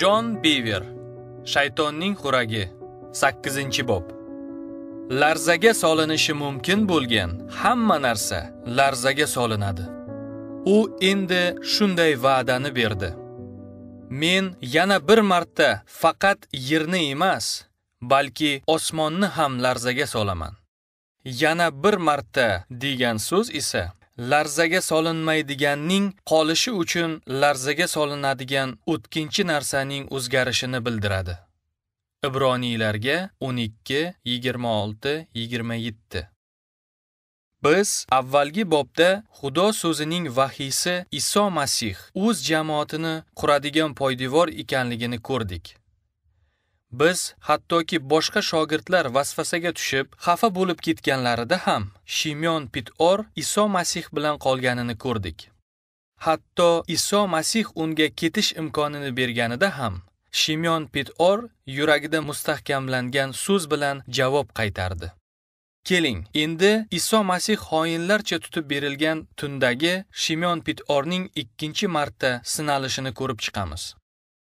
Jon Biver Shaytonning xuragi 8-bob Larzaga solinishi mumkin bo'lgan hamma narsa larzaga solinadi. U endi shunday va'dani berdi. Men yana bir marta faqat yerni emas, balki osmonni ham larzaga solaman. Yana bir marta degan so'z esa larzaga solinmaydiganning qolishi uchun larzaga solinadigan o'tkinchi narsaning o'zgarishini bildiradi. Ibroniylarga 1226 27 Biz avvalgi bobda Xudo so'zining vahiysi Iso Masih o'z jamoatini quradigan poydevor ekanligini ko'rdik. Biz hattoki boshqa shogirdlar vasfasaga tushib, xafa bo'lib ketganlarida ham Shimyon Pitor Iso Masih bilan qolganini ko'rdik. Hatto Iso Masih unga ketish imkonini berganida ham Shimyon Pitor yuragida mustahkamlangan so'z bilan javob qaytardi. Keling, endi Iso Masih xoinlarcha tutib berilgan tundagi Shimyon Pitorning ikkinchi marta sinalishini ko'rib chiqamiz.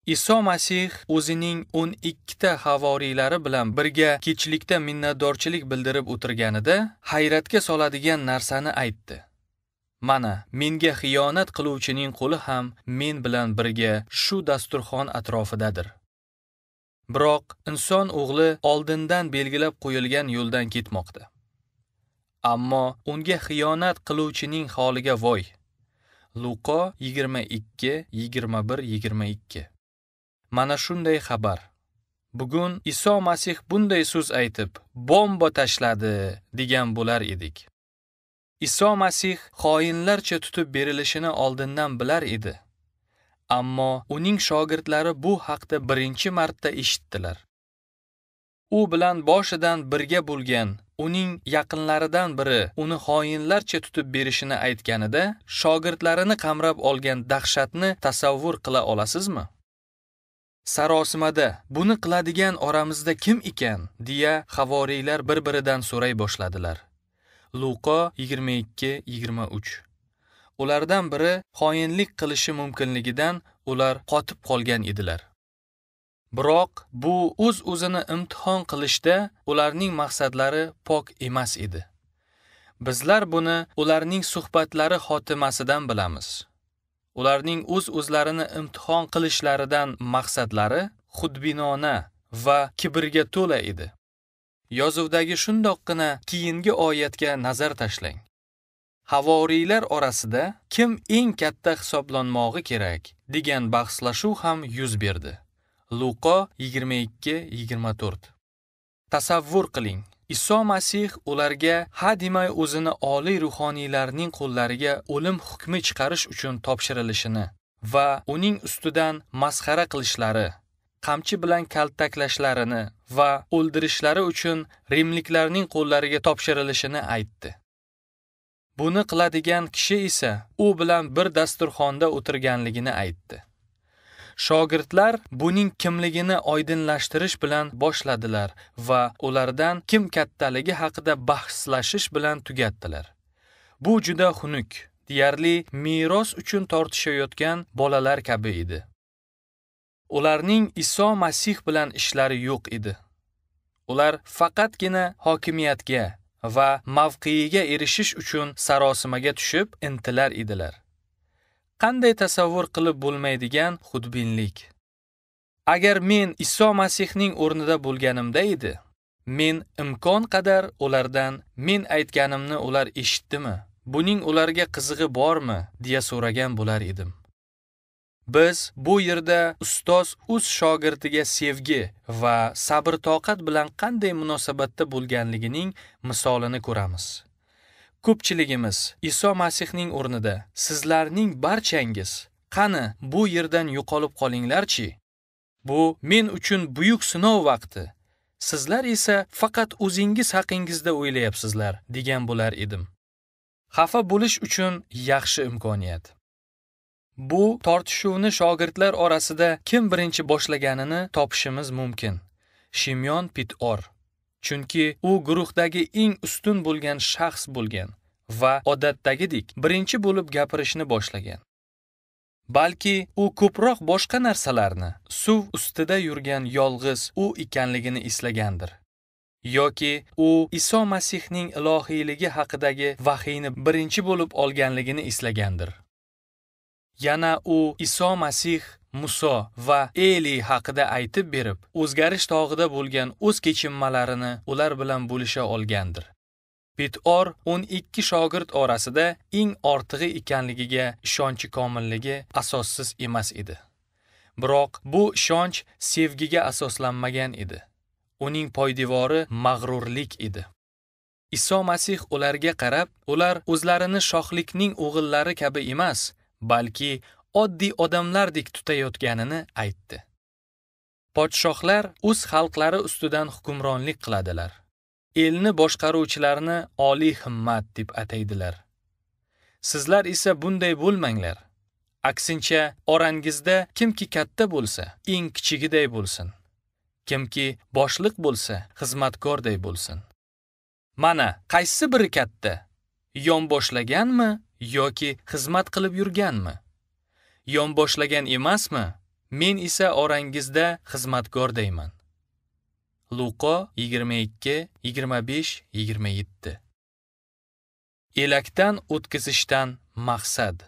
iso masih o'zining o'n ikkita havoriylari bilan birga kechlikda minnatdorchilik bildirib o'tirganida hayratga soladigan narsani aytdi mana menga xiyonat qiluvchining qo'li ham men bilan birga shu dasturxon atrofidadir biroq inson o'g'li oldindan belgilab qo'yilgan yo'ldan ketmoqda ammo unga xiyonat qiluvchining holiga voy luqo 22 21 22 mana shunday xabar bugun iso masih bunday so'z aytib bomba tashladi degan bo'lar edik iso masih xoinlarcha tutib berilishini oldindan bilar edi ammo uning shogirdlari bu haqda birinchi marta eshitdilar u bilan boshidan birga bo'lgan uning yaqinlaridan biri uni xoinlarcha tutib berishini aytganida shogirdlarini qamrab olgan dahshatni tasavvur qila olasizmi sarosimada buni qiladigan oramizda kim ekan deya havoriylar bir biridan so'ray boshladilar luqo 22-23 ulardan biri xoinlik qilishi mumkinligidan ular qotib qolgan edilar biroq bu o'z uz o'zini imtihon qilishda ularning maqsadlari pok emas edi bizlar buni ularning suhbatlari xotimasidan bilamiz ularning o'z uz o'zlarini imtihon qilishlaridan maqsadlari xudbinona va kibrga to'la edi yozuvdagi shundoqqina keyingi oyatga nazar tashlang havoriylar orasida kim eng katta hisoblanmog'i kerak degan bahslashuv ham yuz berdi luqo 22 24 tasavvur qiling Iso Masih ularga ha demay o'zini oliy ruhoniylarning qo'llariga o'lim hukmi chiqarish uchun topshirilishini va uning ustidan masxara qilishlari, qamchi bilan kaltaklashlarini va o'ldirishlari uchun rimliklarning qo'llariga topshirilishini aytdi. Buni qiladigan kishi esa u bilan bir dasturxonda o'tirganligini aytdi. Shogirdlar buning kimligini oydinlashtirish bilan boshladilar va ulardan kim kattaligi haqida bahslashish bilan tugatdilar. Bu juda xunuk, deyarli meros uchun tortishayotgan bolalar kabi edi. Ularning Iso Masih bilan ishlari yo'q edi. Ular faqatgina hokimiyatga va mavqeiga erishish uchun sarosimaga tushib intilar edilar. qanday tasavvur qilib bo'lmaydigan xudbinlik agar men iso masihning o'rnida bo'lganimda edi men imkon qadar ulardan men aytganimni ular eshitdimi buning ularga qizig'i bormi deya so'ragan bo'lar edim biz bu yerda ustoz o'z shogirdiga sevgi va sabr toqat bilan qanday munosabatda bo'lganligining misolini ko'ramiz ko'pchiligimiz iso masihning o'rnida sizlarning barchangiz qani bu yerdan yo'qolib qolinglarchi bu men uchun buyuk sinov vaqti sizlar esa faqat o'zingiz haqingizda o'ylayapsizlar degan bo'lar edim xafa bo'lish uchun yaxshi imkoniyat bu tortishuvni shogirdlar orasida kim birinchi boshlaganini topishimiz mumkin shimyon pitor chunki u guruhdagi eng ustun bo'lgan shaxs bo'lgan va odatdagidek birinchi bo'lib gapirishni boshlagan balki u ko'proq boshqa narsalarni suv ustida yurgan yolg'iz u ekanligini eslagandir yoki u iso masihning ilohiyligi haqidagi vahiyni birinchi bo'lib olganligini eslagandir yana u iso masih muso va eli haqida aytib berib o'zgarish tog'ida bo'lgan o'z kechinmalarini ular bilan bo'lisha olgandir bitor o'n ikki shogird orasida eng ortig'i ekanligiga ishonchi komilligi asossiz emas edi biroq bu ishonch sevgiga asoslanmagan edi uning poydevori mag'rurlik edi iso masih ularga qarab ular o'zlarini shohlikning o'g'illari kabi emas balki oddiy odamlardek tutayotganini aytdi podshohlar o'z xalqlari ustidan hukmronlik qiladilar elni boshqaruvchilarni oliy himmat deb ataydilar sizlar esa bunday bo'lmanglar aksincha orangizda kimki katta bo'lsa eng kichigiday bo'lsin kimki boshliq bo'lsa xizmatkorday bo'lsin mana qaysi biri katta yon boshlaganmi yoki xizmat qilib yurganmi yonboshlagan emasmi? Men esa orangizda xizmatkordayman. Luqo 2225 27. Elakdan o'tkazishdan maqsad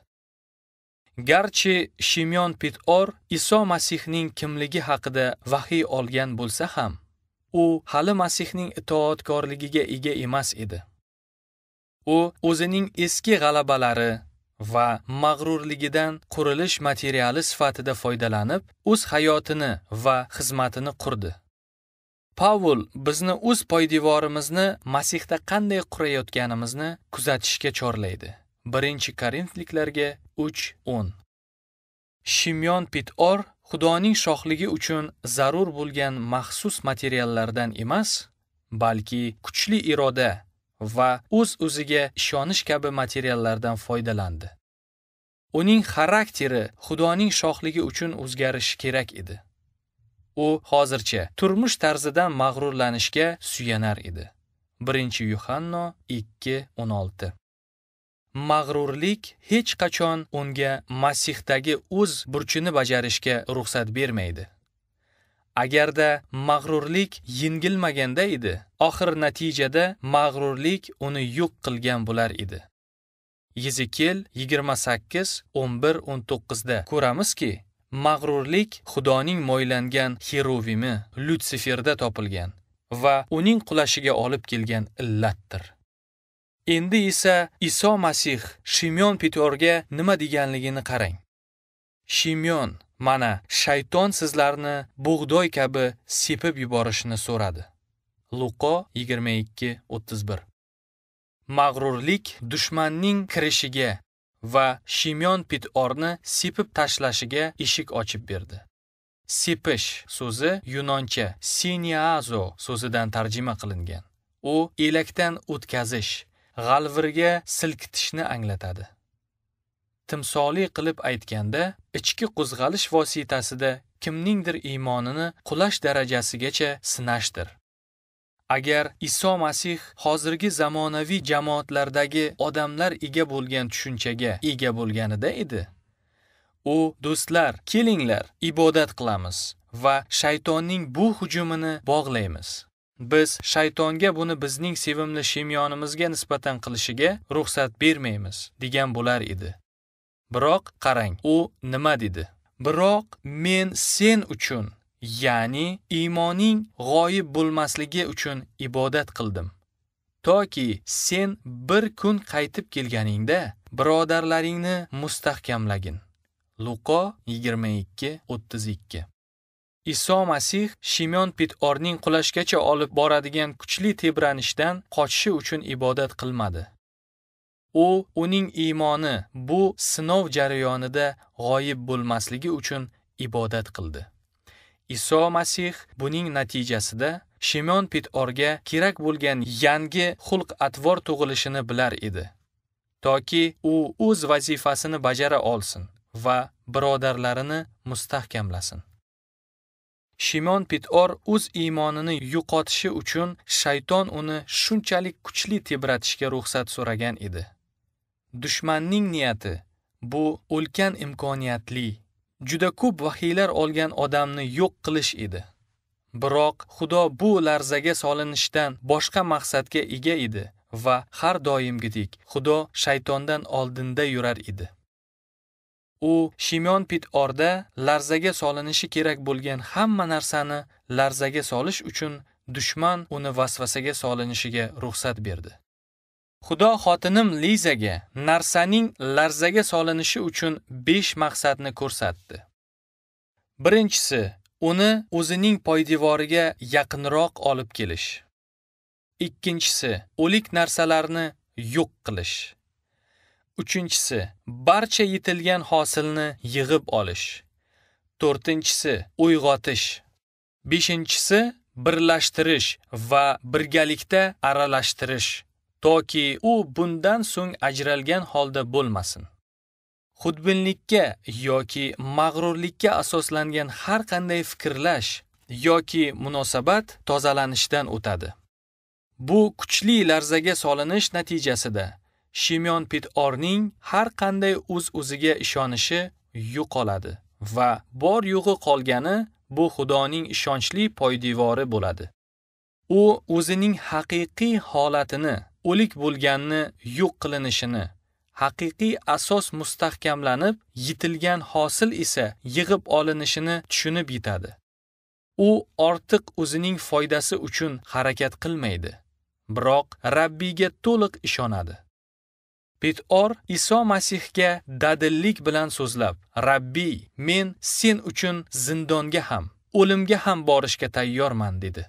Garchi Shimyon Pitor Iso Masihning kimligi haqida vahiy olgan bo'lsa ham, u hali Masihning itoatkorligiga ega emas edi. U o'zining eski g'alabalari, va mag'rurligidan qurilish materiali sifatida foydalanib, o'z hayotini va xizmatini qurdi. Paul bizni o'z poydevorimizni Masihda qanday qurayotganimizni kuzatishga chorlaydi. 1-Korintliklarga 3:10. Shimyon Pitor Xudoning shohligi uchun zarur bo'lgan maxsus materiallardan emas, balki kuchli iroda va o'z-o'ziga ishonish kabi materiallardan foydalandi. Uning xarakteri Xudoning shohligi uchun o'zgarishi kerak edi. U hozircha turmush tarzidan mag'rurlanishga suyanar edi. 1-Yuhanno 2:16 mag'rurlik hech qachon unga Masihdagi o'z burchini bajarishga ruxsat bermaydi. agarda mag'rurlik yengilmaganda edi oxir natijada mag'rurlik uni yo'q qilgan bo'lar edi Yezekiel 2811 19 da ko'ramizki mag'rurlik xudoning moylangan xeruvimi Lutsiferda topilgan va uning qulashiga olib kelgan illatdir endi esa iso masih shimyon petorga nima deganligini qarang shimyon mana shayton sizlarni bug'doy kabi sepib yuborishini so'radi luqo 22:31 mag'rurlik dushmanning kirishiga va shimyon pitorni sepib tashlashiga eshik ochib berdi sepish so'zi yunoncha siniazo so'zidan tarjima qilingan u elakdan o'tkazish g'alvirga silkitishni anglatadi timsoli qilib aytganda ichki qo'zg'alish vositasida kimningdir iymonini qulash darajasigacha sinashdir agar iso masih hozirgi zamonaviy jamoatlardagi odamlar ega bo'lgan tushunchaga ega bo'lganida edi u do'stlar kelinglar ibodat qilamiz va shaytonning bu hujumini bog'laymiz biz shaytonga buni bizning sevimli shimyonimizga nisbatan qilishiga ruxsat bermaymiz degan bo'lar edi Biroq qarang, u nima dedi? Biroq men sen uchun, ya'ni iymoning g'oyib bo'lmasligi uchun ibodat qildim. Toki sen bir kun qaytib kelganingda birodarlaringni mustahkamlagin. Luqo 22:32 Iso Masih Shimyon Pitorning qulashgacha olib boradigan kuchli tebranishdan qochishi uchun ibodat qilmadi. u uning iymoni bu sinov jarayonida g'oyib bo'lmasligi uchun ibodat qildi iso masih buning natijasida shimon pitorga kerak bo'lgan yangi xulq atvor tug'ilishini bilar edi toki u o'z vazifasini bajara olsin va birodarlarini mustahkamlasin shimon pitor o'z iymonini yo'qotishi uchun shayton uni shunchalik kuchli tebratishga ruxsat so'ragan edi Dushmanning niyati bu ulkan imkoniyatli, juda ko'p vahiylar olgan odamni yo'q qilish edi. Biroq Xudo bu larzaga solinishdan boshqa maqsadga ega edi va har doimgidek Xudo shaytondan oldinda yurar edi. u Shimyon pitorda larzaga solinishi kerak bo'lgan hamma narsani larzaga solish uchun dushman uni vasvasaga solinishiga ruxsat berdi. Xudo xotinim Lizaga narsaning larzaga solinishi uchun 5 maqsadni ko'rsatdi. Birinchisi, uni o'zining poydevoriga yaqinroq olib kelish. Ikkinchisi, o'lik narsalarni yo'q qilish. Uchinchisi, barcha yetilgan hosilni yig'ib olish. To'rtinchisi, uyg'otish. Beshinchisi, birlashtirish va birgalikda aralashtirish. toki u bundan so'ng ajralgan holda bo'lmasin xudbinlikka yoki mag'rurlikka asoslangan har qanday fikrlash yoki munosabat tozalanishdan o'tadi bu kuchli larzaga solinish natijasida shimyon pitorning har qanday o'z uz o'ziga ishonishi yo'qoladi va bor yo'g'i qolgani bu xudoning ishonchli poydevori bo'ladi u o'zining haqiqiy holatini o'lik bo'lganni yo'q qilinishini, haqiqiy asos mustahkamlanib, yitilgan hosil esa yig'ib olinishini tushunib yetadi. U ortiq o'zining foydasi uchun harakat qilmaydi, biroq Rabbiyga to'liq ishonadi. betor Iso Masihga dadillik bilan so'zlab, "Rabbiy, men sen uchun zindonga ham, o'limga ham borishga tayyorman" dedi.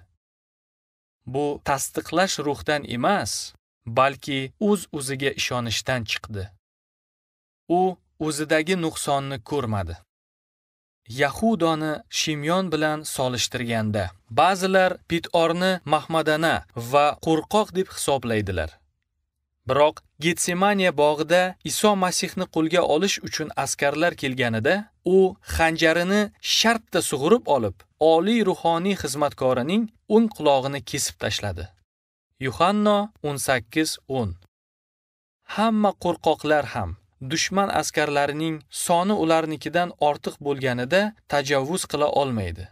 Bu tasdiqlash ruhdan emas, balki o'z uz o'ziga ishonishdan chiqdi u o'zidagi nuqsonni ko'rmadi yahudoni shimyon bilan solishtirganda ba'zilar pitorni mahmadana va qo'rqoq deb hisoblaydilar biroq getsemaniya bog'ida iso masihni qo'lga olish uchun askarlar kelganida u xanjarini shartta sug'urib olib oliy ruhoniy xizmatkorining o'ng qulog'ini kesib tashladi Yuhanno 18:10 Hamma qo'rqoqlar ham dushman askarlarining soni ularnikidan ortiq bo'lganida tajovuz qila olmaydi.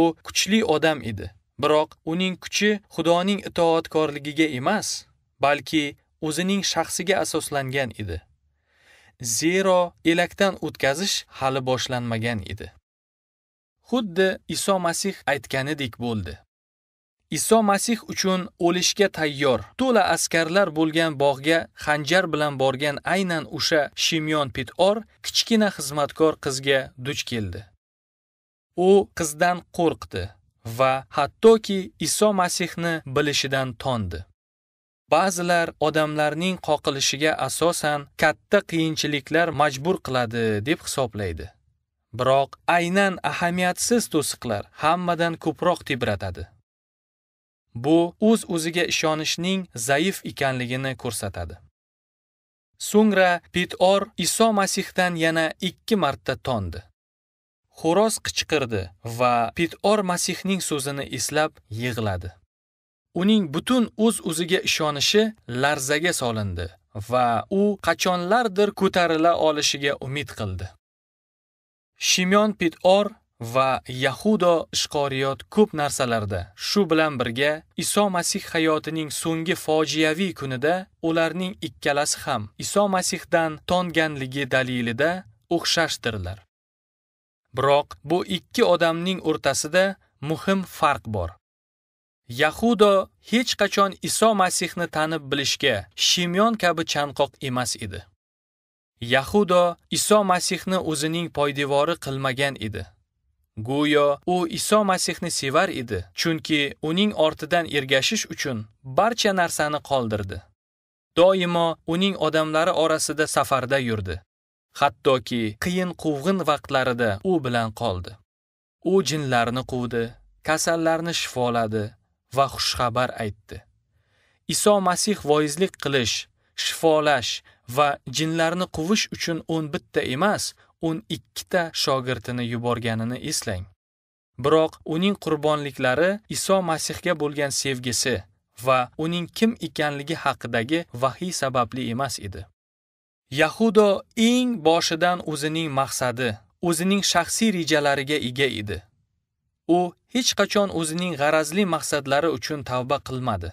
U kuchli odam edi, biroq uning kuchi Xudoning itoatkorligiga emas, balki o'zining shaxsiga asoslangan edi. Zero elakdan o'tkazish hali boshlanmagan edi. Xuddi Iso Masih aytganidek bo'ldi. Iso Masih uchun o'lishga tayyor to'la askarlar bo'lgan bog'ga xanjar bilan borgan aynan o'sha Shimyon Pitor kichkina xizmatkor qizga duch keldi. U qizdan qo'rqdi va hattoki Iso Masihni bilishidan tondi. Ba'zilar odamlarning qoqilishiga asosan katta qiyinchiliklar majbur qiladi deb hisoblaydi. Biroq aynan ahamiyatsiz to'siqlar hammadan ko'proq tebratadi. Bu o'z uz o'ziga ishonishning zaif ekanligini ko'rsatadi. So'ngra Pitor Iso Masihdan yana 2 marta tondi. Xo'roz qichqirdi va Pitor Masihning so'zini eslab yig'ladi. Uning butun o'z uz o'ziga ishonishi larzaga solindi va u qachonlardir ko'tarila olishiga umid qildi. Shimyon Pitor va Yahudo ishqoriyot ko'p narsalarda, shu bilan birga Iso Masih hayotining so'nggi fojiaviy kunida ularning ikkalasi ham Iso Masihdan tonganligi dalilida o'xshashdirlar. Biroq bu ikki odamning o'rtasida muhim farq bor. Yahudo hech qachon Iso Masihni tanib bilishga Shimyon kabi chanqoq emas edi. Yahudo Iso Masihni o'zining poydevori qilmagan edi. Go'yo u Iso Masihni sevar edi, chunki uning ortidan ergashish uchun barcha narsani qoldirdi. Doimo uning odamlari orasida safarda yurdi. Hattoki qiyin quvg'in vaqtlarida u bilan qoldi. U jinlarni quvdi, kasallarni shifoladi va xushxabar aytdi. Iso Masih voizlik qilish, shifolash va jinlarni quvish uchun 11 ta emas, 12ta shogirdini yuborganini eslang. Biroq uning qurbonliklari Iso Masihga bo'lgan sevgisi va uning kim ekanligi haqidagi vahiy sababli emas edi. Yahudo eng boshidan o'zining maqsadi, o'zining shaxsiy rejalariga ega edi. U hech qachon o'zining g'arazli maqsadlari uchun tavba qilmadi.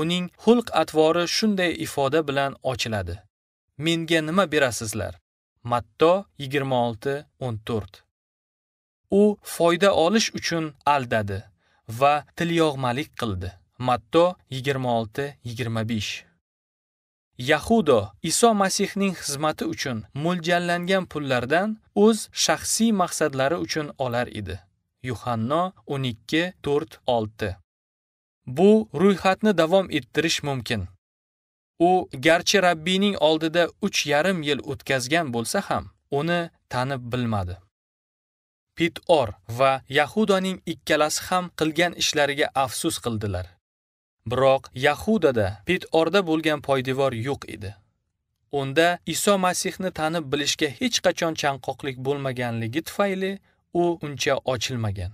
Uning xulq-atvori shunday ifoda bilan ochiladi. Menga nima berasizlar? Matto 26:14. U foyda olish uchun aldadi va tilyog'malik qildi. Matto 26:25. Yahudo Iso Masihning xizmati uchun mo'ljallangan pullardan o'z shaxsiy maqsadlari uchun olar edi. Yuhanno 12:4-6. Bu ro'yxatni davom ettirish mumkin. u garchi Rabbiyning oldida 3,5 yil o'tkazgan bo'lsa ham, uni tanib bilmadi. Pitor va Yahudaning ikkalasi ham qilgan ishlariga afsus qildilar. Biroq Yahudada Pitorda bo'lgan poydevor yo'q edi. Unda Iso Masihni tanib bilishga hech qachon chanqoqlik bo'lmaganligi tufayli u uncha ochilmagan.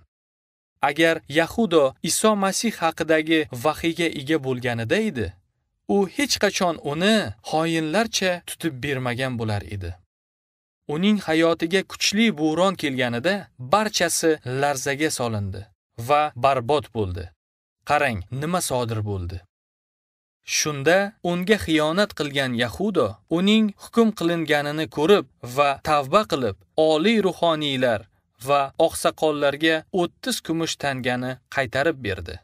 Agar Yahudo Iso Masih haqidagi vahiyga ega bo'lganida edi, u hech qachon uni xoinlarcha tutib bermagan bo'lar edi uning hayotiga kuchli bo'ron kelganida barchasi larzaga solindi va barbod bo'ldi qarang nima sodir bo'ldi shunda unga xiyonat qilgan yahudo uning hukm qilinganini ko'rib va tavba qilib oliy ruhoniylar va oqsoqollarga 30 kumush tangani qaytarib berdi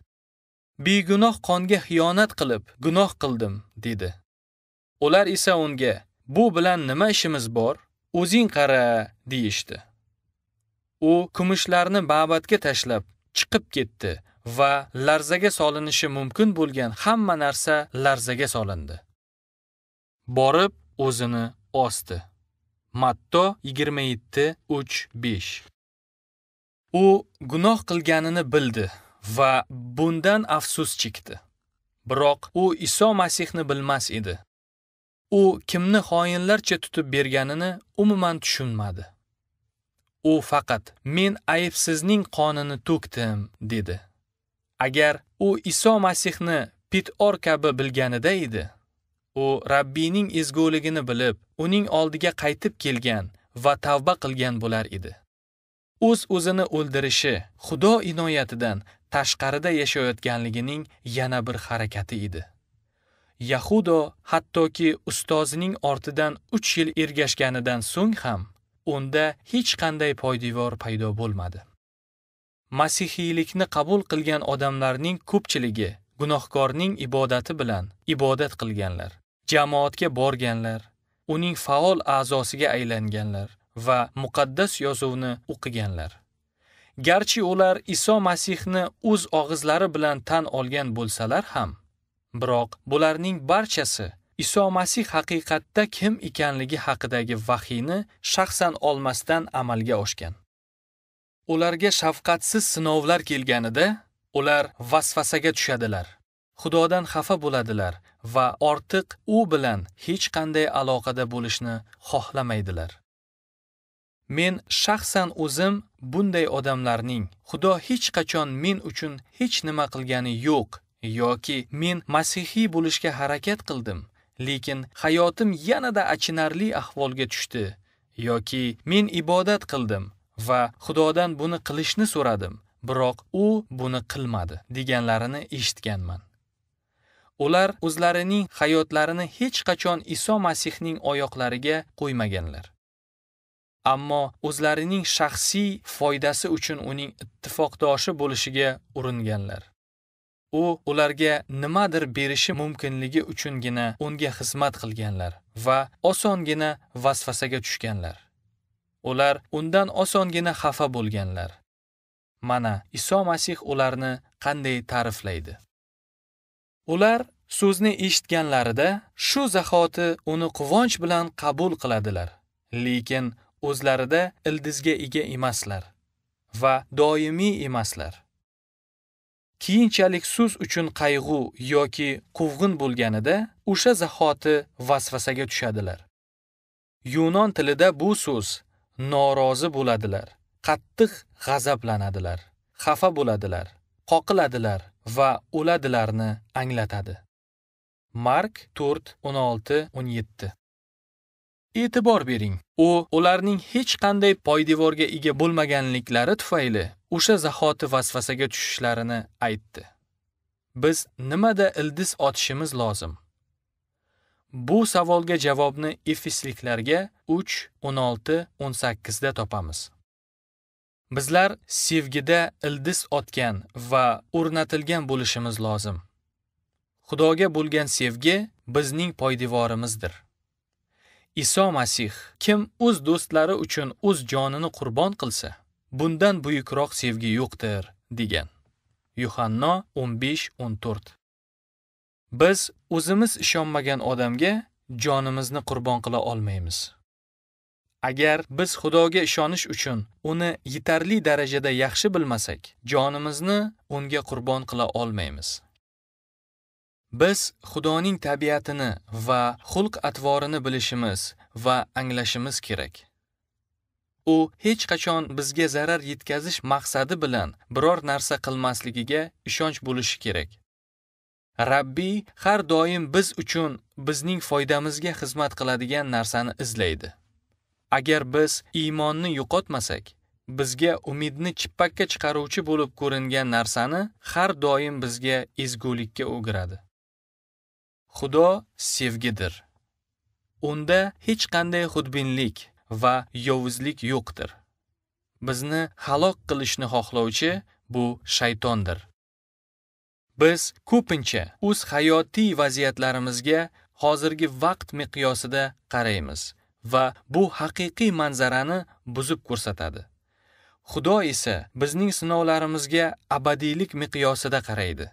begunoh qonga xiyonat qilib gunoh qildim dedi ular esa unga bu bilan nima ishimiz bor o'zing qara deyishdi u kumushlarni babatga tashlab chiqib ketdi va larzaga solinishi mumkin bo'lgan hamma narsa larzaga solindi borib o'zini osdi matto 27:3-5 u gunoh qilganini bildi va bundan afsus chekdi biroq u iso masihni bilmas edi u kimni xoinlarcha tutib berganini umuman tushunmadi u faqat men aybsizning qonini to'kdim dedi agar u iso masihni pitor kabi bilganida edi u Rabbining ezguligini bilib uning oldiga qaytib kelgan va tavba qilgan bo'lar edi o'z o'zini o'ldirishi xudo inoyatidan tashqarida yashayotganligining yana bir harakati edi yahudo hattoki ustozining ortidan 3 yil ergashganidan so'ng ham unda hech qanday poydevor paydo bo'lmadi masihiylikni qabul qilgan odamlarning ko'pchiligi gunohkorning ibodati bilan ibodat qilganlar jamoatga borganlar uning faol a'zosiga aylanganlar va muqaddas yozuvni o'qiganlar. Garchi ular Iso Masihni o'z og'izlari bilan tan olgan bo'lsalar ham, biroq bularning barchasi Iso Masih haqiqatda kim ekanligi haqidagi vahiyni shaxsan olmasdan amalga oshgan. Ularga shafqatsiz sinovlar kelganida, ular vasvasaga tushadilar. Xudodan xafa bo'ladilar va ortiq u bilan hech qanday aloqada bo'lishni xohlamaydilar. Men shaxsan o'zim bunday odamlarning Xudo hech qachon men uchun hech nima qilgani yo'q yoki men masihiy bo'lishga harakat qildim, lekin hayotim yanada achinarli ahvolga tushdi yoki men ibodat qildim va Xudodan buni qilishni so'radim, biroq u buni qilmadi deganlarini eshitganman. Ular o'zlarining hayotlarini hech qachon Iso Masihning oyoqlariga qo'ymaganlar. ammo o'zlarining shaxsiy foydasi uchun uning ittifoqdoshi bo'lishiga uringanlar u ularga nimadir berishi mumkinligi uchungina unga xizmat qilganlar va osongina vasvasaga tushganlar ular undan osongina xafa bo'lganlar mana iso masih ularni qanday ta'riflaydi ular so'zni eshitganlarida shu zahoti uni quvonch bilan qabul qiladilar lekin o'zlarida ildizga ega emaslar va doimiy emaslar keyinchalik sus uchun qayg'u yoki quvg'in bo'lganida o'sha zahoti vasvasaga tushadilar yunon tilida bu so'z norozi bo'ladilar qattiq g'azablanadilar xafa bo'ladilar qoqiladilar va o'ladilarni anglatadi mark 416 17 e'tibor bering u ularning hech qanday poydevorga ega bo'lmaganliklari tufayli o'sha zahoti vasvasaga tushishlarini aytdi biz nimada ildiz otishimiz lozim bu savolga javobni efesliklarga 316 18 da topamiz bizlar sevgida ildiz otgan va o'rnatilgan bo'lishimiz lozim xudoga bo'lgan sevgi bizning poydevorimizdir iso masih kim o'z do'stlari uchun o'z jonini qurbon qilsa bundan buyukroq sevgi yo'qdir degan yuhanno 15:14. biz o'zimiz ishonmagan odamga jonimizni qurbon qila olmaymiz agar biz xudoga ishonish uchun uni yetarli darajada yaxshi bilmasak jonimizni unga qurbon qila olmaymiz Biz Xudoning tabiatini va xulq-atvorini bilishimiz va anglashimiz kerak. U hech qachon bizga zarar yetkazish maqsadi bilan biror narsa qilmasligiga ishonch bo'lishi kerak. Rabbiy har doim biz uchun bizning foydamizga xizmat qiladigan narsani izlaydi. Agar biz iymonni yo'qotmasak, bizga umidni chippakka chiqaruvchi bo'lib ko'ringan narsani har doim bizga ezgulikka o'giradi. Xudo sevgidir. Unda hech qanday xudbinlik va yovuzlik yo'qdir. Bizni halok qilishni xohlovchi bu shaytondir. Biz ko'pincha o'z hayotiy vaziyatlarimizga hozirgi vaqt miqyosida qaraymiz va bu haqiqiy manzarani buzib ko'rsatadi. Xudo esa bizning sinovlarimizga abadiylik miqyosida qaraydi.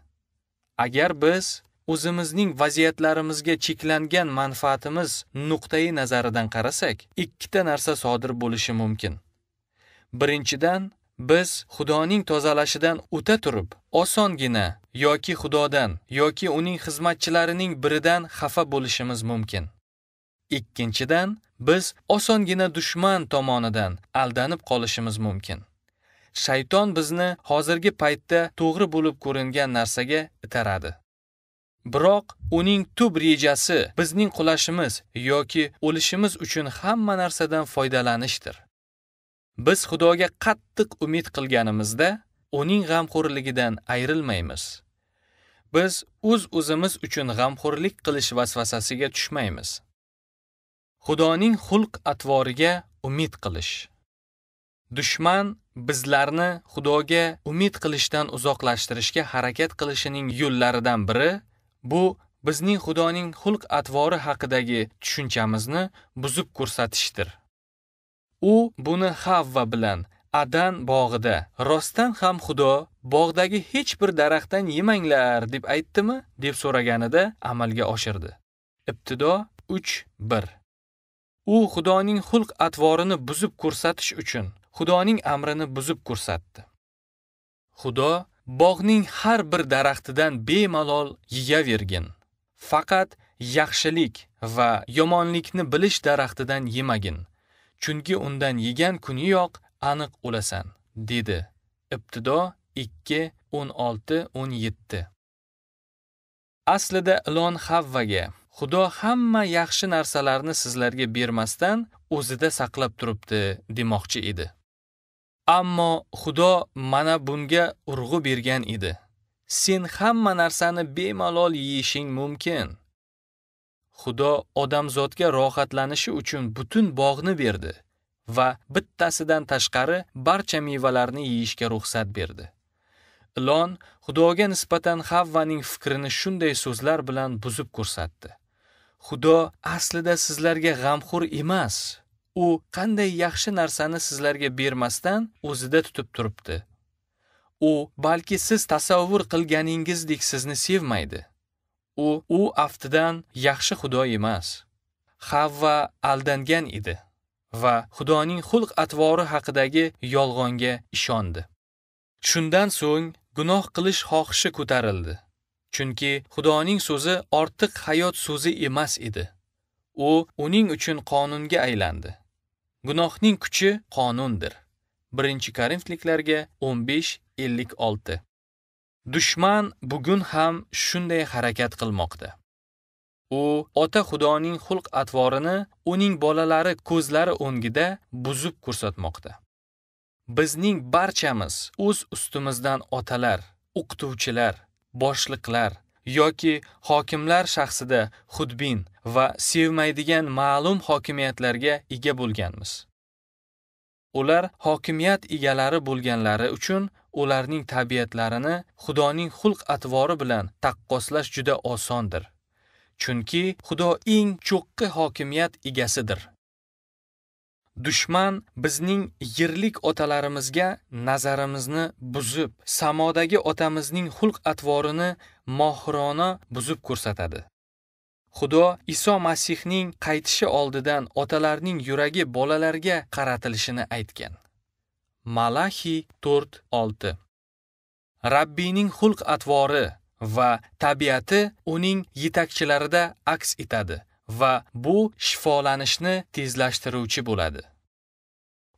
Agar biz o'zimizning vaziyatlarimizga cheklangan manfaatimiz nuqtai nazaridan qarasak, ikkita narsa sodir bo'lishi mumkin. Birinchidan, biz Xudoning tozalashidan o'ta turib, osongina yoki Xudodan yoki uning xizmatchilarining biridan xafa bo'lishimiz mumkin. Ikkinchidan, biz osongina dushman tomonidan aldanib qolishimiz mumkin. shayton bizni hozirgi paytda to'g'ri bo'lib ko'ringan narsaga itaradi. Biroq uning tub rejasi bizning qulashimiz yoki o'lishimiz uchun hamma narsadan foydalanishdir. Biz Xudoga qattiq umid qilganimizda uning g'amxo'rligidan ayrilmaymiz. Biz o'z-o'zimiz uz uchun g'amxo'rlik qilish vasvasasiga tushmaymiz. Xudoning xulq-atvoriga umid qilish. Dushman bizlarni Xudoga umid qilishdan uzoqlashtirishga harakat qilishining yo'llaridan biri Bu bizning Xudoning xulq atvori haqidagi tushunchamizni buzib ko'rsatishdir. U buni Havva bilan Adan bog'ida rostdan ham Xudo bog'dagi hech bir daraxtdan yemanglar deb aytdimi deb so'raganida amalga oshirdi. Ibtido 3:1 U Xudoning xulq atvorini buzib ko'rsatish uchun Xudoning amrini buzib ko'rsatdi. Xudo bog'ning har bir daraxtidan bemalol yeyavergin. Faqat yaxshilik va yomonlikni bilish daraxtidan yemagin, chunki undan yegan kuniyoq aniq o'lasan, dedi. Ibtido 2 16 17. Aslida ilon Havvaga Xudo hamma yaxshi narsalarni sizlarga bermasdan o'zida saqlab turibdi demoqchi edi. Ammo Xudo mana bunga urg'u bergan edi. Sen hamma narsani bemalol yeyishing mumkin. Xudo odamzodga rohatlanishi uchun butun bog'ni berdi va bittasidan tashqari barcha mevalarni yeyishga ruxsat berdi. Ilon Xudoga nisbatan Havvaning fikrini shunday so'zlar bilan buzib ko'rsatdi. Xudo aslida sizlarga g'amxo'r emas, u qanday yaxshi narsani sizlarga bermasdan o'zida tutib turibdi u balki siz tasavvur qilganingizdek sizni sevmaydi u u aftidan yaxshi xudo emas havva aldangan edi va xudoning xulq atvori haqidagi yolg'onga ishondi shundan so'ng gunoh qilish xohishi ko'tarildi chunki xudoning so'zi ortiq hayot so'zi emas edi u uning uchun qonunga aylandi Gunohning kuchi qonundir. 1 korintliklarga 15:56. Dushman bugun ham shunday harakat qilmoqda. U ota xudoning xulq-atvorini uning bolalari ko'zlari o'ngida buzib ko'rsatmoqda. Bizning barchamiz o'z ustimizdan otalar, o'qituvchilar, boshliqlar, yoki hokimlar shaxsida xudbin va sevmaydigan ma'lum hokimiyatlarga ega bo'lganmiz. Ular hokimiyat egalari bo'lganlari uchun ularning tabiatlarini Xudoning xulq-atvori bilan taqqoslash juda osondir. Chunki Xudo eng cho'qqi hokimiyat egasidir. dushman bizning yirlik otalarimizga nazarimizni buzib, samodagi otamizning xulq-atvorini mohirona buzib ko'rsatadi xudo iso masihning qaytishi oldidan otalarning yuragi bolalarga qaratilishini aytgan malahi 4:6 rabbiyning xulq atvori va tabiati uning yetakchilarida aks etadi va bu shifolanishni tezlashtiruvchi bo'ladi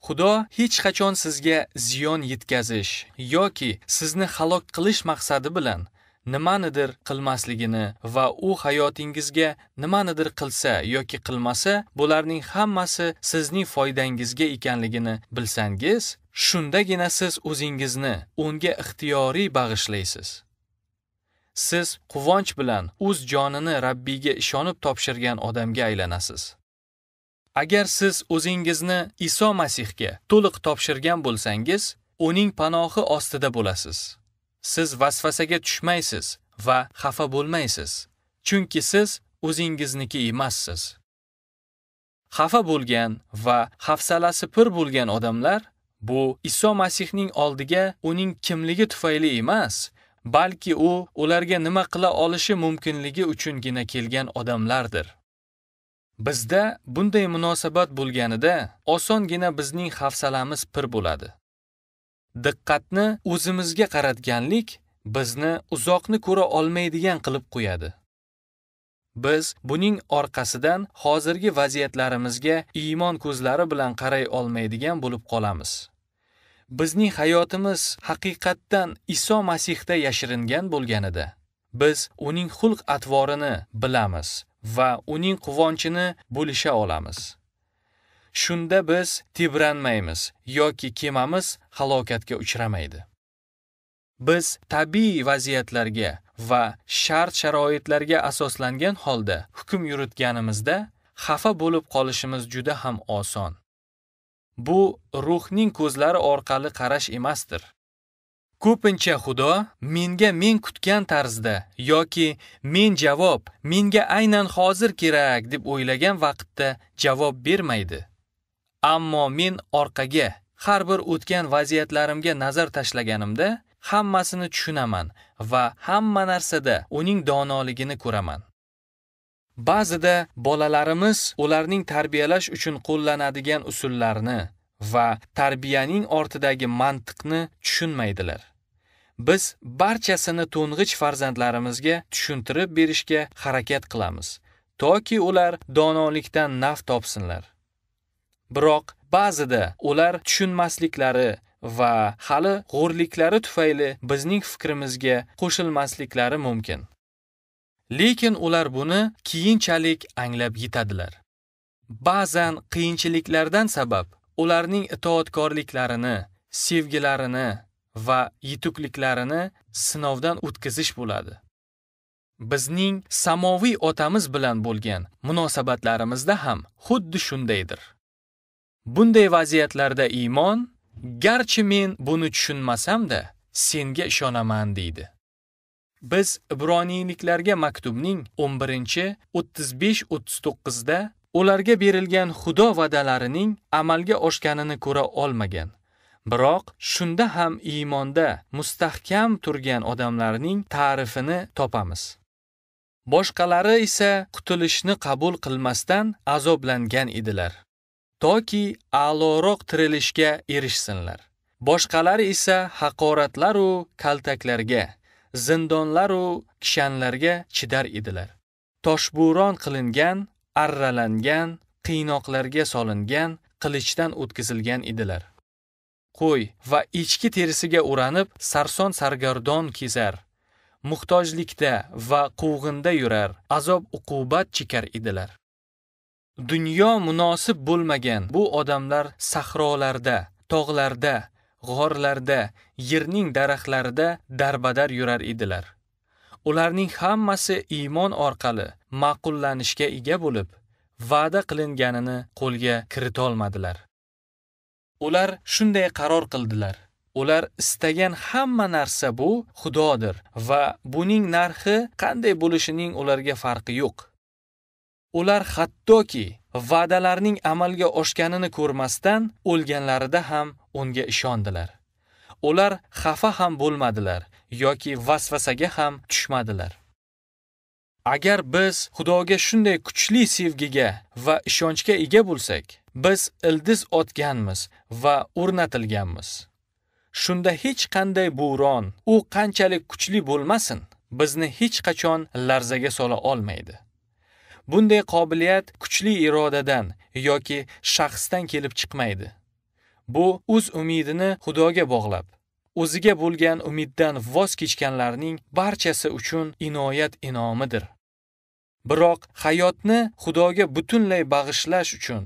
Xudo hech qachon sizga ziyon yetkazish yoki sizni halok qilish maqsadi bilan nimanidir qilmasligini va u hayotingizga nimanidir qilsa yoki qilmasa bularning hammasi sizning foydangizga ekanligini bilsangiz shundagina siz o'zingizni unga ixtiyoriy bag'ishlaysiz siz quvonch bilan o'z jonini rabbiyga ishonib topshirgan odamga aylanasiz agar siz o'zingizni iso masihga to'liq topshirgan bo'lsangiz uning panohi ostida bo'lasiz siz vasvasaga tushmaysiz va xafa bo'lmaysiz. Chunki siz o'zingizniki emassiz. Xafa bo'lgan va hafsalasi pir bo'lgan odamlar bu Iso Masihning oldiga uning kimligi tufayli emas, balki u ularga nima qila olishi mumkinligi uchungina kelgan odamlardir. Bizda bunday munosabat bo'lganida osongina bizning hafsalamiz pir bo'ladi. diqqatni o'zimizga qaratganlik bizni uzoqni ko'ra olmaydigan qilib qo'yadi. Biz buning orqasidan hozirgi vaziyatlarimizga iymon ko'zlari bilan qaray olmaydigan bo'lib qolamiz. Bizning hayotimiz haqiqatdan Iso Masihda yashiringan bo'lganida biz uning xulq atvorini bilamiz va uning quvonchini bo'lisha olamiz. shunda biz tebranmaymiz yoki kemamiz halokatga uchramaydi biz tabiiy vaziyatlarga va shart sharoitlarga asoslangan holda hukm yuritganimizda xafa bo'lib qolishimiz juda ham oson bu ruhning ko'zlari orqali qarash emasdir Ko'pincha Xudo menga men kutgan tarzda yoki men javob menga aynan hozir kerak deb o'ylagan vaqtda javob bermaydi. Ammo men orqaga, har bir o'tgan vaziyatlarimga nazar tashlaganimda hammasini tushunaman va hamma narsada uning donoligini ko'raman. Ba'zida bolalarimiz ularning tarbiyalash uchun qo'llanadigan usullarni va tarbiyaning ortidagi mantiqni tushunmaydilar. Biz barchasini to'ng'ich farzandlarimizga tushuntirib berishga harakat qilamiz, toki ular donolikdan naf topsinlar. biroq ba'zida ular tushunmasliklari va hali g'urliklari tufayli bizning fikrimizga qo'shilmasliklari mumkin lekin ular buni keyinchalik anglab yetadilar ba'zan qiyinchiliklardan sabab ularning itoatkorliklarini sevgilarini va yetukliklarini sinovdan o'tkazish bo'ladi bizning samoviy otamiz bilan bo'lgan munosabatlarimizda ham xuddi shundaydir Bunday vaziyatlarda iymon, garchi men buni tushunmasam-da, senga ishonaman deydi. Biz Ibroniyliklarga maktubning 11-35-39 da ularga berilgan Xudo va'dalarining amalga oshganini ko'ra olmagan. Biroq shunda ham iymonda mustahkam turgan odamlarning ta'rifini topamiz. Boshqalari esa qutulishni qabul qilmasdan azoblangan edilar. toki a'loroq tirilishga erishsinlar Boshqalar esa haqoratlar u kaltaklarga zindonlar u kishanlarga chidar edilar toshburon qilingan arralangan qiynoqlarga solingan qilichdan o'tkazilgan edilar qo'y va ichki terisiga o'ranib sarson sargardon kezar muhtojlikda va quvg'inda yurar azob uqubat chekar edilar dunyo munosib bo'lmagan bu odamlar sahrolarda tog'larda g'orlarda yerning daraxtlarida darbadar yurar edilar ularning hammasi iymon orqali ma'qullanishga ega bo'lib va'da qilinganini qo'lga kiritolmadilar ular shunday qaror qildilar ular istagan hamma narsa bu xudodir va buning narxi qanday bo'lishining ularga farqi yo'q ular hattoki va'dalarning amalga oshganini ko'rmasdan o'lganlarida ham unga ishondilar. Ular xafa ham bo'lmadilar yoki vasvasaga ham tushmadilar. Agar biz Xudoga shunday kuchli sevgiga va ishonchga ega bo'lsak, biz ildiz otganmiz va o'rnatilganmiz. Shunda hech qanday bo'ron, u qanchalik kuchli bo'lmasin, bizni hech qachon larzaga sola olmaydi. bunday qobiliyat kuchli irodadan yoki shaxsdan kelib chiqmaydi bu o'z umidini xudoga bog'lab o'ziga bo'lgan umiddan voz kechganlarning barchasi uchun inoyat inomidir biroq hayotni xudoga butunlay bag'ishlash uchun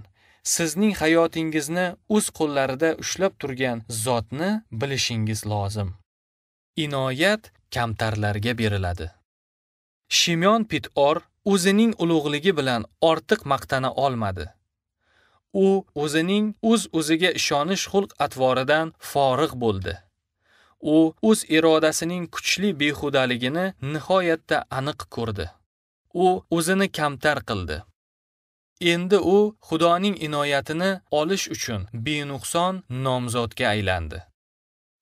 sizning hayotingizni o'z qo'llarida ushlab turgan zotni bilishingiz lozim inoyat kamtarlarga beriladi shimyon pitor o'zining ulug'ligi bilan ortiq maqtana olmadi u o'zining o'z uz o'ziga ishonish xulq atvoridan forig' bo'ldi u o'z irodasining kuchli behudaligini nihoyatda aniq ko'rdi u o'zini kamtar qildi endi u xudoning inoyatini olish uchun benuqson nomzodga aylandi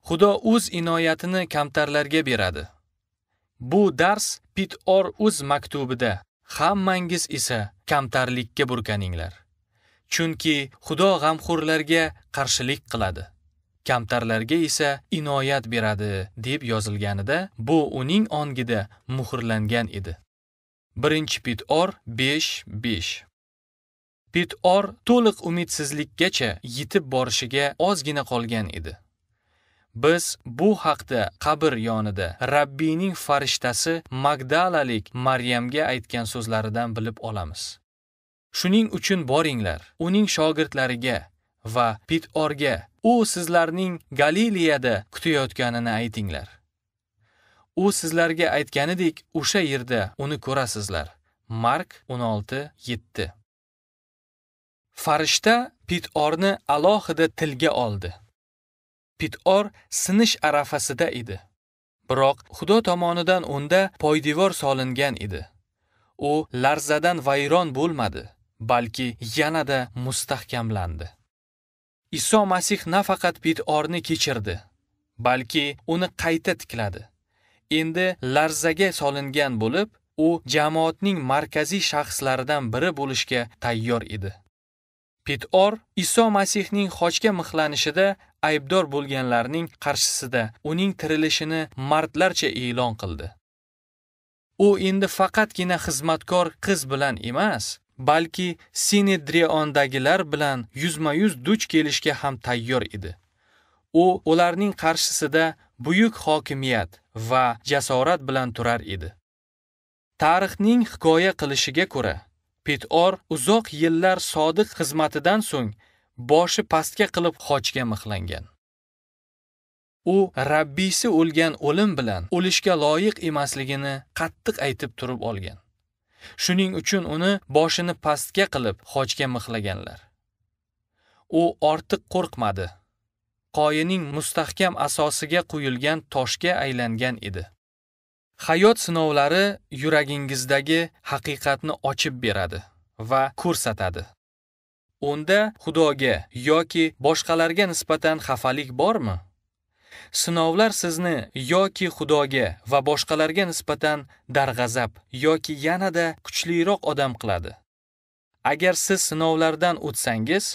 xudo o'z inoyatini kamtarlarga beradi Bu dars Pitor uz maktubida hammangiz esa kamtarlikka burkaninglar. Chunki Xudo g'amxo'rlarga qarshilik qiladi. Kamtarlarga esa inoyat beradi deb yozilganida bu uning ongida muhrlangan edi. 1 Pitor 5:5 Pitor to'liq umidsizlikgacha yetib borishiga ozgina qolgan edi. Biz bu haqda qabr yonida Rabbiyning farishtasi Magdalalik Maryamga aytgan so'zlaridan bilib olamiz. Shuning uchun boringlar, uning shogirdlariga va Pitorga, u sizlarning Galileyada kutayotganini aytinglar. U sizlarga aytganidek, o'sha yerda uni ko'rasizlar. Mark 16:7. Farishta Pitorni alohida tilga oldi. Pitor sinish arafasida edi. Biroq Xudo tomonidan unda poydevor solingan edi. U larzadan vayron bo'lmadi, balki yanada mustahkamlandi. Iso Masih nafaqat Pitorni kechirdi, balki uni qayta tikladi. Endi larzaga solingan bo'lib, u jamoatning markaziy shaxslaridan biri bo'lishga tayyor edi. Pitor Iso Masihning xochga mixlanishida aybdor bo'lganlarning qarshisida uning tirilishini martlarcha e'lon qildi. U endi faqatgina xizmatkor qiz bilan emas, balki Sinedriondagilar bilan yuzma-yuz duch kelishga ham tayyor edi. U ularning qarshisida buyuk hokimiyat va jasorat bilan turar edi. Tarixning hikoya qilishiga ko'ra, Pitor uzoq yillar sodiq xizmatidan so'ng boshi pastga qilib xochga mixlangan u rabbiysi o'lgan o'lim bilan o'lishga loyiq emasligini qattiq aytib turib olgan shuning uchun uni boshini pastga qilib xochga mixlaganlar u ortiq qo'rqmadi qoyaning mustahkam asosiga qo'yilgan toshga aylangan edi hayot sinovlari yuragingizdagi haqiqatni ochib beradi va ko'rsatadi unda xudoga yoki boshqalarga nisbatan xafalik bormi sinovlar sizni yoki xudoga va boshqalarga nisbatan darg'azab yoki yanada kuchliroq odam qiladi agar siz sinovlardan o'tsangiz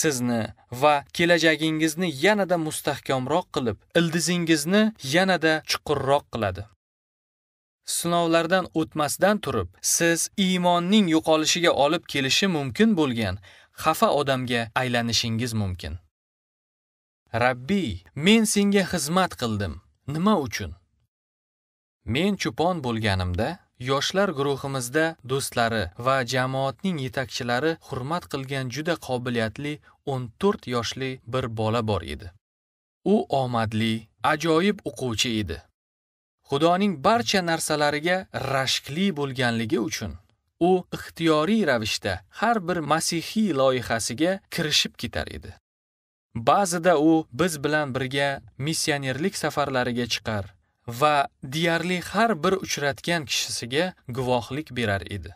sizni va kelajagingizni yanada mustahkamroq qilib ildizingizni yanada chuqurroq qiladi sinovlardan o'tmasdan turib siz iymonning yo'qolishiga olib kelishi mumkin bo'lgan xafa odamga aylanishingiz mumkin Rabbi, men senga xizmat qildim nima uchun men chupon bo'lganimda yoshlar guruhimizda do'stlari va jamoatning yetakchilari hurmat qilgan juda qobiliyatli 14 yoshli bir bola bor edi u omadli ajoyib o'quvchi edi xudoning barcha narsalariga rashkli bo'lganligi uchun u ixtiyoriy ravishda har bir masihiy loyihasiga kirishib ketar edi ba'zida u biz bilan birga missionerlik safarlariga chiqar va deyarli har bir uchratgan kishisiga guvohlik berar edi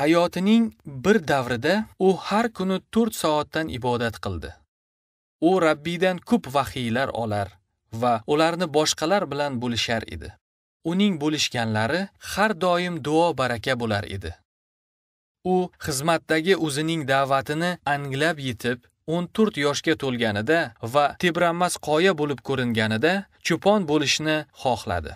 Hayotining bir davrida u har kuni 4 soatdan ibodat qildi. U Rabbiydan ko'p vahiylar olar va ularni boshqalar bilan bo'lishar edi. uning bo'lishganlari har doim duo baraka bo'lar edi u xizmatdagi o'zining da'vatini anglab yetib o'n to'rt yoshga to'lganida va tebranmas qoya bo'lib ko'ringanida cho'pon bo'lishni xohladi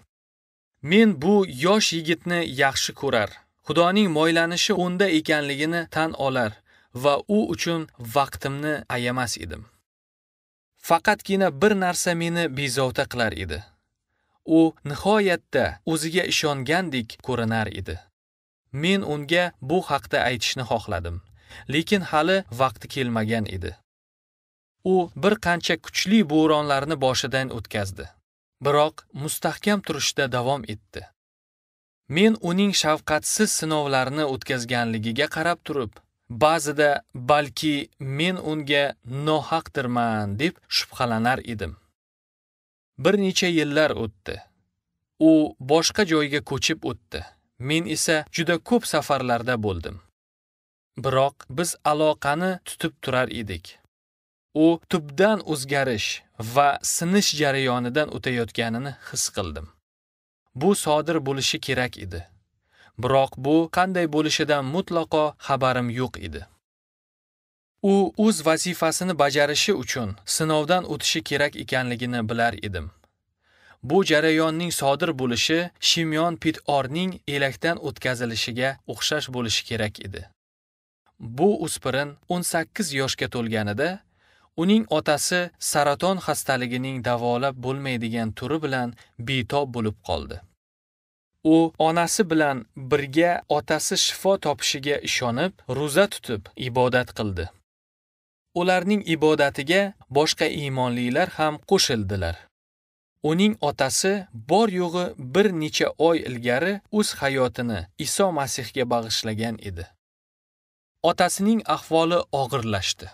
men bu yosh yigitni yaxshi ko'rar xudoning moylanishi unda ekanligini tan olar va u uchun vaqtimni ayamas edim faqatgina bir narsa meni bezovta qilar edi u nihoyatda o'ziga ishongandek ko'rinar edi men unga bu haqda aytishni xohladim lekin hali vaqti kelmagan edi u bir qancha kuchli bo'ronlarni boshidan o'tkazdi biroq mustahkam turishda davom etdi men uning shafqatsiz sinovlarni o'tkazganligiga qarab turib ba'zida balki men unga nohaqdirman deb shubhalanar edim bir necha yillar o'tdi u boshqa joyga ko'chib o'tdi men esa juda ko'p safarlarda bo'ldim biroq biz aloqani tutib turar edik u tubdan o'zgarish va sinish jarayonidan o'tayotganini his qildim bu sodir bo'lishi kerak edi biroq bu qanday bo'lishidan mutlaqo xabarim yo'q edi u o'z vazifasini bajarishi uchun sinovdan o'tishi kerak ekanligini bilar edim bu jarayonning sodir bo'lishi shimyon pitorning elakdan o'tkazilishiga o'xshash bo'lishi kerak edi bu o'spirin 18 yoshga to'lganida uning otasi saraton xastaligining davolab bo'lmaydigan turi bilan betob bo'lib qoldi u onasi bilan birga otasi shifo topishiga ishonib ro'za tutib ibodat qildi ularning ibodatiga boshqa iymonlilar ham qo'shildilar uning otasi bor yo'g'i bir necha oy ilgari o'z hayotini iso masihga bag'ishlagan edi otasining ahvoli og'irlashdi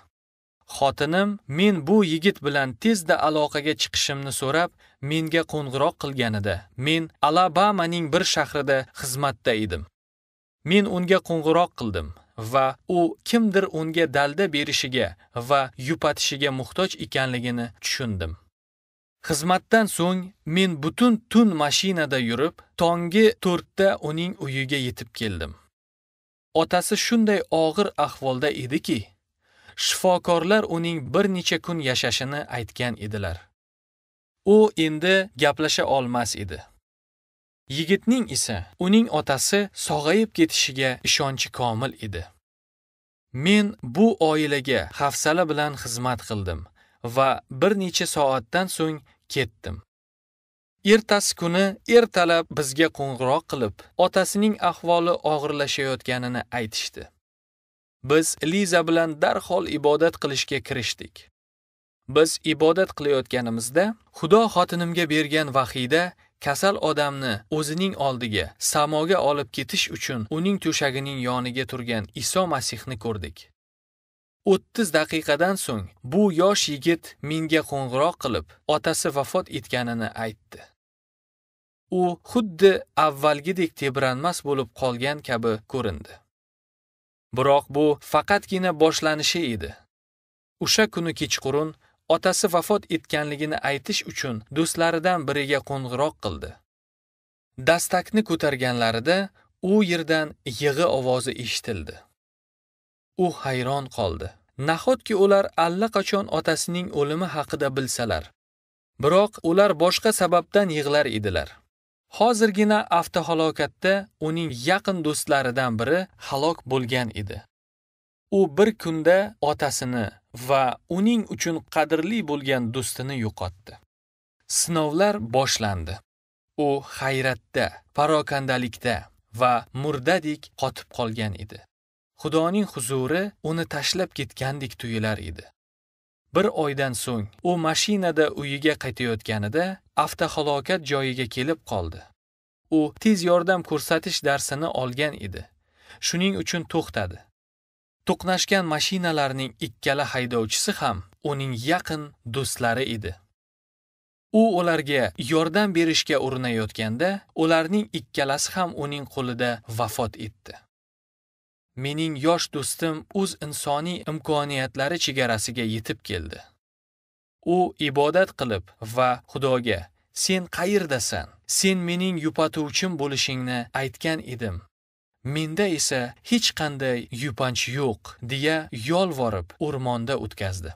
xotinim men bu yigit bilan tezda aloqaga chiqishimni so'rab menga qo'ng'iroq qilganida men alabamaning bir shahrida xizmatda edim men unga qo'ng'iroq qildim va u kimdir unga dalda berishiga va yupatishiga muhtoj ekanligini tushundim. Xizmatdan so'ng men butun tun mashinada yurib, tongi 4 da uning uyiga yetib keldim. Otasi shunday og'ir ahvolda ediki, shifokorlar uning bir necha kun yashashini aytgan edilar. u endi gaplasha olmas edi Yigitning esa uning otasi sog'ayib ketishiga ishonchi komil edi. Men bu oilaga hafsala bilan xizmat qildim va bir necha soatdan so'ng ketdim. Ertasi kuni ertalab bizga qo'ng'iroq qilib, otasining ahvoli og'irlashayotganini aytishdi. Biz Liza bilan darhol ibodat qilishga kirishdik. Biz ibodat qilayotganimizda Xudo xotinimga bergan vahiyda kasal odamni o'zining oldiga samoga olib ketish uchun uning to'shagining yoniga turgan iso masihni ko'rdik o'ttiz daqiqadan so'ng bu yosh yigit menga qo'ng'iroq qilib otasi vafot etganini aytdi u xuddi avvalgidek tebranmas bo'lib qolgan kabi ko'rindi biroq bu faqatgina boshlanishi edi o'sha kuni kechqurun otasi vafot etganligini aytish uchun do'stlaridan biriga qo'ng'iroq qildi dastakni ko'targanlarida u yerdan yig'i ovozi eshitildi u hayron qoldi nahotki ular allaqachon otasining o'limi haqida bilsalar biroq ular boshqa sababdan yig'lar edilar hozirgina avtohalokatda uning yaqin do'stlaridan biri halok bo'lgan edi u bir kunda otasini va uning uchun qadrli bo'lgan do'stini yo'qotdi sinovlar boshlandi u hayratda parokandalikda va murdadek qotib qolgan edi xudoning huzuri uni tashlab ketgandek tuyular edi bir oydan so'ng u mashinada uyiga qaytayotganida avtohalokat joyiga kelib qoldi u tez yordam ko'rsatish darsini olgan edi shuning uchun to'xtadi To'qnashgan mashinalarning ikkala haydovchisi ham uning yaqin do'stlari edi. U ularga yordam berishga urinayotganda, ularning ikkalasi ham uning qo'lida vafot etdi. Mening yosh do'stim o'z insoniy imkoniyatlari chegarasiga yetib keldi. U ibodat qilib va Xudoga "Sen qayerdasan? Sen mening yupatuvchim bo'lishingni aytgan edim. menda esa hech qanday yupanch yo'q deya yolvorib o'rmonda o'tkazdi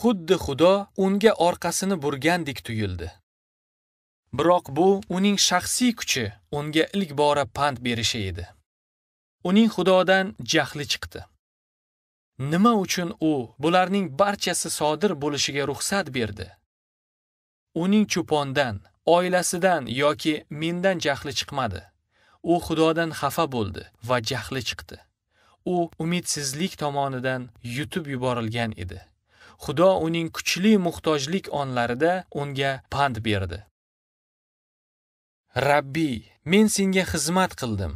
xuddi xudo unga orqasini burgandek tuyuldi biroq bu uning shaxsiy kuchi unga ilk bora pand berishi edi uning xudodan jahli chiqdi nima uchun u bularning barchasi sodir bo'lishiga ruxsat berdi uning cho'pondan oilasidan yoki mendan jahli chiqmadi u xudodan xafa bo'ldi va jahli chiqdi u umidsizlik tomonidan yutib yuborilgan edi xudo uning kuchli muhtojlik onlarida unga pand berdi rabbiy men senga xizmat qildim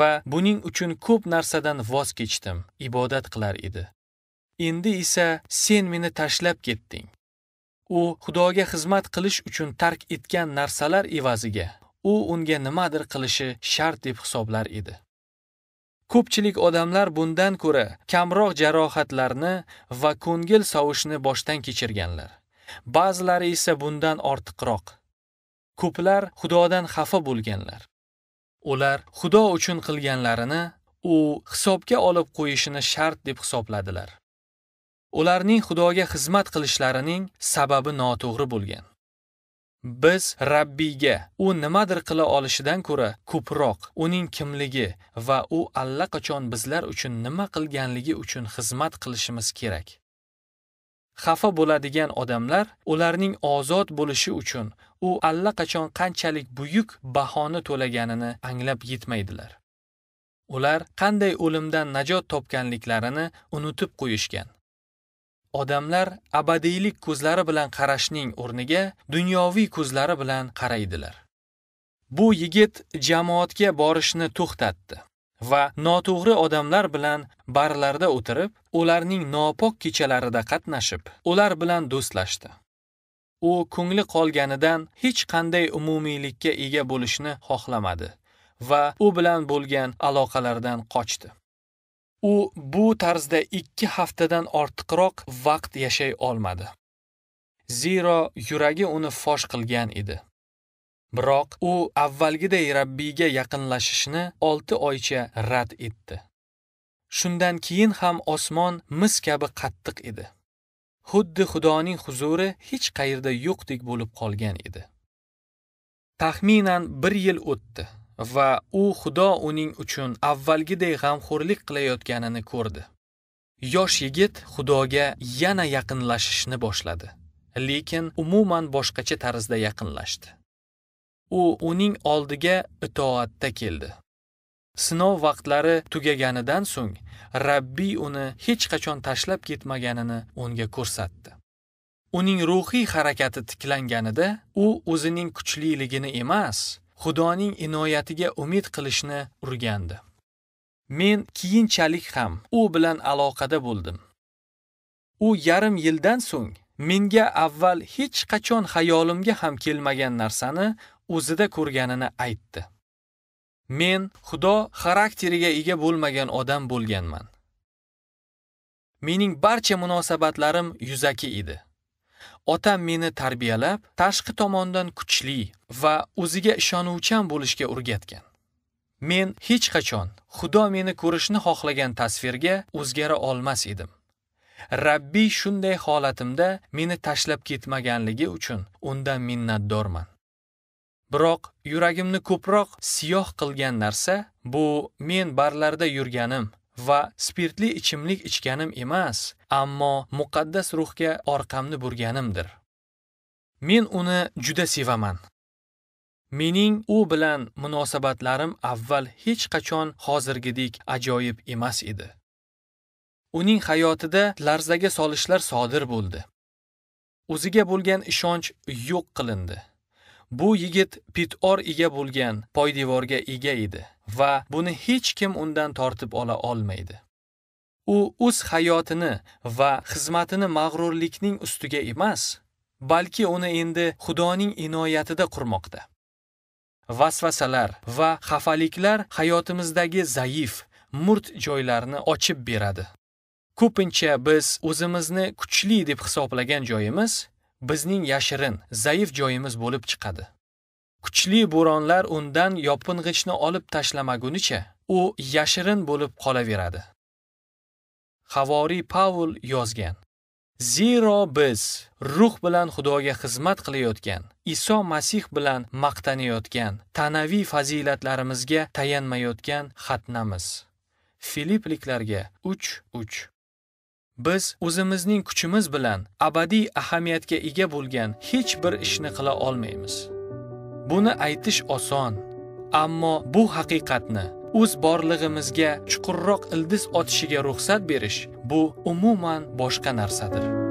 va buning uchun ko'p narsadan voz kechdim ibodat qilar edi endi esa sen meni tashlab ketding u xudoga xizmat qilish uchun tark etgan narsalar evaziga u unga nimadir qilishi shart deb hisoblar edi ko'pchilik odamlar bundan ko'ra kamroq jarohatlarni va ko'ngil sovushni boshdan kechirganlar ba'zilari esa bundan ortiqroq ko'plar xudodan xafa bo'lganlar ular xudo uchun qilganlarini u hisobga olib qo'yishini shart deb hisobladilar ularning xudoga xizmat qilishlarining sababi noto'g'ri bo'lgan biz Rabbiyga u nimadir qila olishidan ko'ra ko'proq uning kimligi va u allaqachon bizlar uchun nima qilganligi uchun xizmat qilishimiz kerak. Xafa bo'ladigan odamlar ularning ozod bo'lishi uchun u allaqachon qanchalik buyuk bahoni to'laganini anglab yetmaydilar. Ular qanday o'limdan najot topganliklarini unutib qo'yishgan. odamlar abadiylik ko'zlari bilan qarashning o'rniga dunyoviy ko'zlari bilan qaraydilar bu yigit jamoatga borishni to'xtatdi va noto'g'ri odamlar bilan barlarda o'tirib ularning nopok kechalarida qatnashib ular bilan do'stlashdi u ko'ngli qolganidan hech qanday umumiylikka ega bo'lishni xohlamadi va u bilan bo'lgan aloqalardan qochdi u bu tarzda ikki haftadan ortiqroq vaqt yashay olmadi zero yuragi uni fosh qilgan edi biroq u avvalgiday rabbiyga yaqinlashishni olti oycha rad etdi shundan keyin ham osmon mis kabi qattiq edi xuddi xudoning huzuri hech qayerda yo'qdek bo'lib qolgan edi taxminan bir yil o'tdi va u xudo uning uchun avvalgiday g'amxo'rlik qilayotganini ko'rdi yosh yigit xudoga yana yaqinlashishni boshladi lekin umuman boshqacha tarzda yaqinlashdi u uning oldiga itoatda keldi sinov vaqtlari tugaganidan so'ng rabbiy uni hech qachon tashlab ketmaganini unga ko'rsatdi uning ruhiy harakati tiklanganida u o'zining kuchliligini emas xudoning inoyatiga umid qilishni urgandi men keyinchalik ham u bilan aloqada bo'ldim u yarim yildan so'ng menga avval hech qachon xayolimga ham kelmagan narsani o'zida ko'rganini aytdi men xudo xarakteriga ega bo'lmagan odam bo'lganman mening barcha munosabatlarim yuzaki edi otam meni tarbiyalab tashqi tomondan kuchli va o'ziga ishonuvchan bo'lishga o'rgatgan men hech qachon xudo meni ko'rishni xohlagan tasvirga o'zgara olmas edim rabbiy shunday holatimda meni tashlab ketmaganligi uchun undan minnatdorman biroq yuragimni ko'proq siyoh qilgan narsa bu men barlarda yurganim va spirtli ichimlik ichganim emas ammo muqaddas ruhga orqamni burganimdir men uni juda sevaman mening u bilan munosabatlarim avval hech qachon hozirgidek ajoyib emas edi uning hayotida larzaga solishlar sodir bo'ldi o'ziga bo'lgan ishonch yo'q qilindi Bu yigit pitor ega bo'lgan poydevorga ega edi va buni hech kim undan tortib ola olmaydi. U o'z hayotini va xizmatini mag'rurlikning ustiga emas, balki uni endi Xudoning inoyatida qurmoqda. Vasvasalar va xafaliklar hayotimizdagi zaif, murt joylarni ochib beradi. Ko'pincha biz o'zimizni kuchli deb hisoblagan joyimiz bizning yashirin, zaif joyimiz bo'lib chiqadi. Kuchli bo'ronlar undan yoping'ichni olib tashlamagunicha u yashirin bo'lib qolaveradi. Xavori Paul yozgan: Zero biz ruh bilan Xudoga xizmat qilayotgan, Iso Masih bilan maqtanayotgan, tanaviy fazilatlarimizga tayanmayotgan xatnamiz. Filipliklarga 3:3 Biz o'zimizning kuchimiz bilan abadiy ahamiyatga ega bo'lgan hech bir ishni qila olmaymiz. Buni aytish oson, ammo bu haqiqatni o'z borlig'imizga chuqurroq ildiz otishiga ruxsat berish bu umuman boshqa narsadir.